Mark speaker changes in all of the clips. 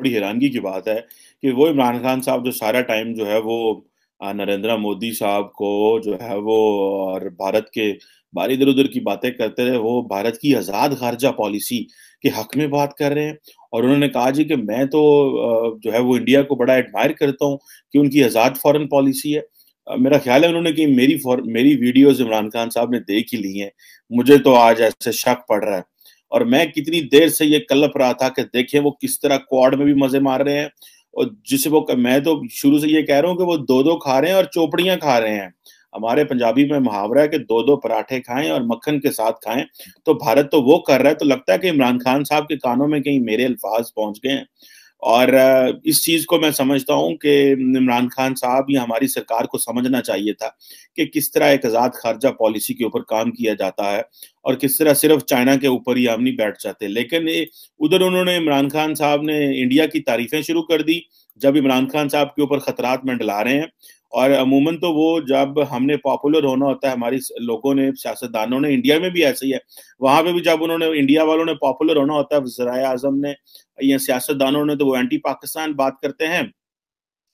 Speaker 1: बड़ी हैरानगी की बात है कि वो इमरान खान साहब जो सारा टाइम जो है वो नरेंद्र मोदी साहब को जो है वो और भारत के बारी इधर उधर की बातें करते रहे वो भारत की आज़ाद खारजा पॉलिसी के हक में बात कर रहे हैं और उन्होंने कहा जी कि मैं तो जो है वो इंडिया को बड़ा एडमायर करता हूँ कि उनकी आज़ाद फॉरेन पॉलिसी है मेरा ख्याल है उन्होंने कि मेरी मेरी वीडियोस इमरान खान साहब ने देख ही ली हैं मुझे तो आज ऐसे शक पड़ रहा है और मैं कितनी देर से ये कलप रहा था कि देखें वो किस तरह क्वाड में भी मजे मार रहे हैं और जिसे वो मैं तो शुरू से ये कह रहा हूँ कि वो दो दो खा रहे हैं और चोपड़ियां खा रहे हैं हमारे पंजाबी में मुहावरा है कि दो दो पराठे खाएं और मक्खन के साथ खाएं तो भारत तो वो कर रहा है तो लगता है कि इमरान खान साहब के कानों में कहीं मेरे अल्फाज पहुंच गए हैं और इस चीज को मैं समझता हूं कि इमरान खान साहब या हमारी सरकार को समझना चाहिए था कि किस तरह एक आज़ाद खारजा पॉलिसी के ऊपर काम किया जाता है और किस तरह सिर्फ चाइना के ऊपर ही हम नहीं बैठ जाते लेकिन उधर उन्होंने इमरान खान साहब ने इंडिया की तारीफें शुरू कर दी जब इमरान खान साहब के ऊपर खतरात मंडला रहे हैं और अमूमन तो वो जब हमने पॉपुलर होना होता है हमारी लोगों ने सियासतदानों ने इंडिया में भी ऐसे ही है वहां पे भी जब उन्होंने इंडिया वालों ने पॉपुलर होना होता है वजरा आजम ने या सियासतदानों ने तो वो एंटी पाकिस्तान बात करते हैं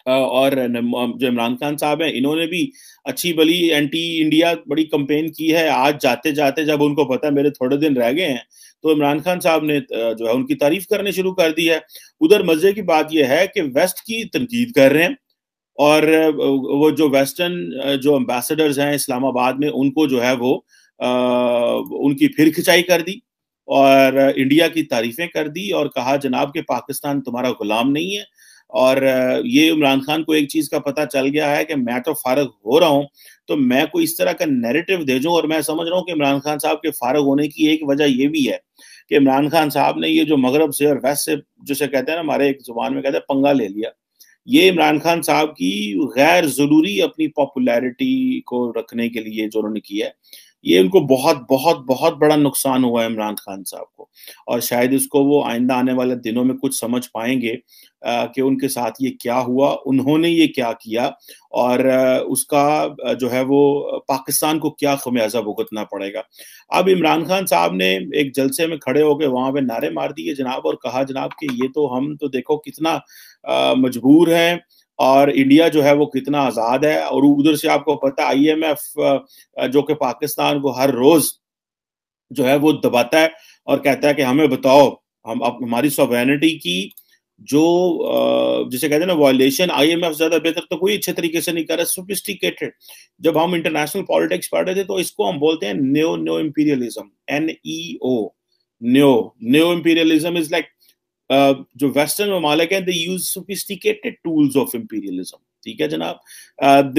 Speaker 1: और जो इमरान खान साहब हैं इन्होंने भी अच्छी बली एंटी इंडिया बड़ी कंपेन की है आज जाते जाते जब उनको पता है मेरे थोड़े दिन रह गए हैं तो इमरान खान साहब ने जो है उनकी तारीफ करने शुरू कर दी है उधर मजे की बात यह है कि वेस्ट की तनकीद कर रहे हैं और वो जो वेस्टर्न जो एम्बेसडर्स हैं इस्लामाबाद में उनको जो है वो आ, उनकी फिर खिंचाई कर दी और इंडिया की तारीफें कर दी और कहा जनाब के पाकिस्तान तुम्हारा गुलाम नहीं है और ये इमरान खान को एक चीज़ का पता चल गया है कि मैं तो फारग हो रहा हूँ तो मैं कोई इस तरह का नैरेटिव भेजूँ और मैं समझ रहा हूँ कि इमरान खान साहब के फारग होने की एक वजह यह भी है कि इमरान खान साहब ने ये जो मगरब से और वेस्ट से जिसे कहते हैं ना हमारे एक जुबान में कहते हैं पंगा ले लिया ये इमरान खान साहब की गैर जरूरी अपनी पॉपुलैरिटी को रखने के लिए जो उन्होंने किया है ये उनको बहुत बहुत बहुत बड़ा नुकसान हुआ है इमरान खान साहब को और शायद इसको वो आइंदा आने वाले दिनों में कुछ समझ पाएंगे कि उनके साथ ये क्या हुआ उन्होंने ये क्या किया और उसका जो है वो पाकिस्तान को क्या खमियाजा भुगतना पड़ेगा अब इमरान खान साहब ने एक जलसे में खड़े होकर वहां पे नारे मार दिए जनाब और कहा जनाब कि ये तो हम तो देखो कितना मजबूर हैं और इंडिया जो है वो कितना आज़ाद है और उधर से आपको पता आईएमएफ जो कि पाकिस्तान को हर रोज जो है वो दबाता है और कहता है कि हमें बताओ हम हमारी सोवेनिटी की जो जिसे कहते हैं ना वॉयलेशन एफ ज्यादा बेहतर तो कोई अच्छे तरीके से नहीं कर रहा सोफिस्टिकेटेड जब हम इंटरनेशनल पॉलिटिक्स पढ़ रहे थे तो इसको हम बोलते हैं neo neo imperialism N E O neo neo imperialism is like Uh, जो वेस्टर्न ममालिक हैं they use sophisticated tools of imperialism ठीक है जनाब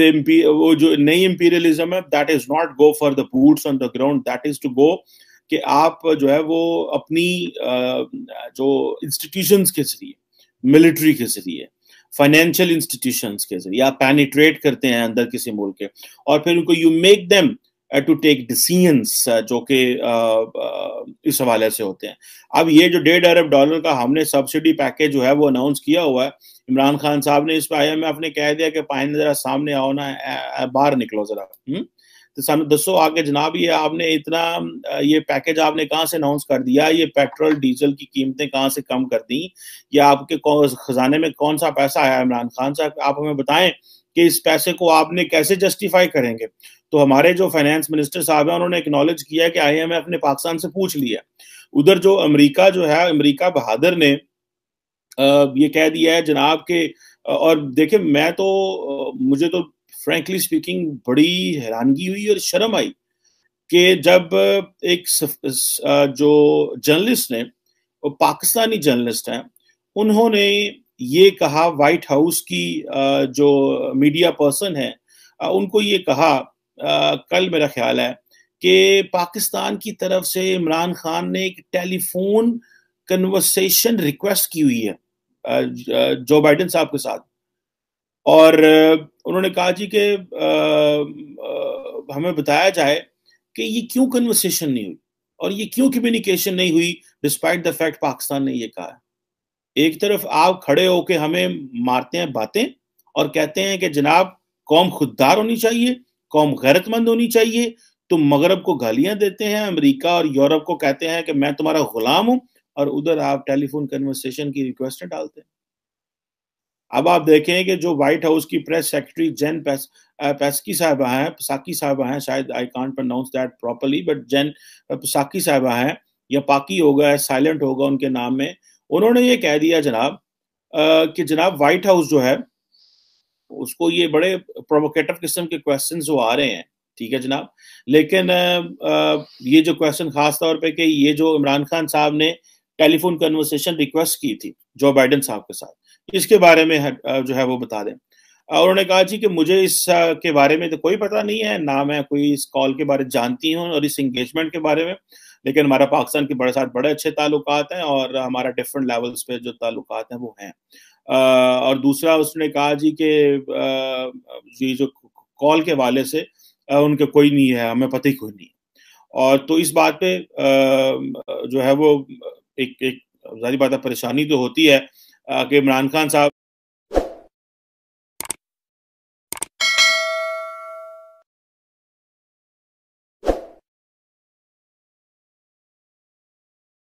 Speaker 1: द uh, वो जो नई इम्पीरियलिज्म है that is not go for the boots on the ground that is to go कि आप जो है वो अपनी uh, जो इंस्टीट्यूशंस के जरिए मिलिट्री के जरिए फाइनेंशियल इंस्टीट्यूशंस के जरिए आप पैनिट्रेट करते हैं अंदर किसी मुल्क के और फिर उनको you make them to take decisions जो कि uh, uh, इस हवाले से होते हैं अब ये जो डेढ़ अरब डॉलर का हमने सब्सिडी पैकेज जो है वो अनाउंस किया हुआ है इमरान खान साहब ने इस पर आई एम एफ ने कह दिया कि पाइन जरा सामने आओ ना बाहर निकलो जरा हम्म? तो सानू दसो आगे जनाब ये आपने इतना ये पैकेज आपने कहाँ से अनाउंस कर दिया ये पेट्रोल डीजल की कीमतें कहाँ से कम कर दी या आपके खजाने में कौन सा पैसा आया इमरान खान साहब आप हमें बताएं कि इस पैसे को आपने कैसे जस्टिफाई करेंगे तो हमारे जो फाइनेंस मिनिस्टर साहब हैं उन्होंने एक्नॉलेज किया कि आईएमएफ ने पाकिस्तान से पूछ लिया उधर जो अमरीका जो है अमरीका बहादुर ने ये कह दिया है जनाब के और देखे मैं तो मुझे तो फ्रेंकली स्पीकिंग बड़ी हैरानगी हुई और शर्म आई कि जब एक जो जर्नलिस्ट ने पाकिस्तानी जर्नलिस्ट हैं उन्होंने ये कहा वाइट हाउस की जो मीडिया पर्सन है उनको ये कहा आ, कल मेरा ख्याल है कि पाकिस्तान की तरफ से इमरान खान ने एक टेलीफोन कन्वर्सेशन रिक्वेस्ट की हुई है जो बाइडन साहब के साथ और उन्होंने कहा जी के हमें बताया जाए कि ये क्यों कन्वर्सेशन नहीं हुई और ये क्यों कम्युनिकेशन नहीं हुई डिस्पाइट द फैक्ट पाकिस्तान ने ये कहा है एक तरफ आप खड़े होके हमें मारते हैं बातें और कहते हैं कि जनाब कौम खुददार होनी चाहिए कौम गैरतमंद होनी चाहिए तुम तो मगरब को गालियां देते हैं अमेरिका और यूरोप को कहते हैं कि मैं तुम्हारा गुलाम हूं और उधर आप टेलीफोन कन्वर्सेशन की रिक्वेस्ट डालते हैं अब आप देखें कि जो व्हाइट हाउस की प्रेस सेक्रेटरी जेन पैस पैसकी साहबा हैं पसाकी साहबा हैं शायद I can't pronounce that properly but Jen Psaki साहबा हैं या पाकी होगा साइलेंट होगा उनके नाम में उन्होंने ये कह दिया जनाब कि जनाब व्हाइट हाउस जो है उसको ये बड़े प्रोवोकेटिव किस्म के क्वेश्चन वो आ रहे हैं ठीक है जनाब लेकिन ये जो क्वेश्चन खास तौर पे कि ये जो इमरान खान साहब ने टेलीफोन कन्वर्सेशन रिक्वेस्ट की थी जो बाइडन साहब के साथ इसके बारे में जो है वो बता दें और उन्होंने कहा जी कि मुझे इस के बारे में तो कोई पता नहीं है ना मैं कोई इस कॉल के बारे में जानती हूँ और इस इंगेजमेंट के बारे में लेकिन हमारा पाकिस्तान के बड़े साथ बड़े अच्छे ताल्लुक हैं और हमारा डिफरेंट लेवल्स पे जो ताल्लुक हैं वो हैं और दूसरा उसने कहा जी के ये जो कॉल के वाले से उनके कोई नहीं है हमें पता ही कोई नहीं और तो इस बात पे जो है वो एक एक जारी बात है परेशानी तो होती है कि इमरान खान साहब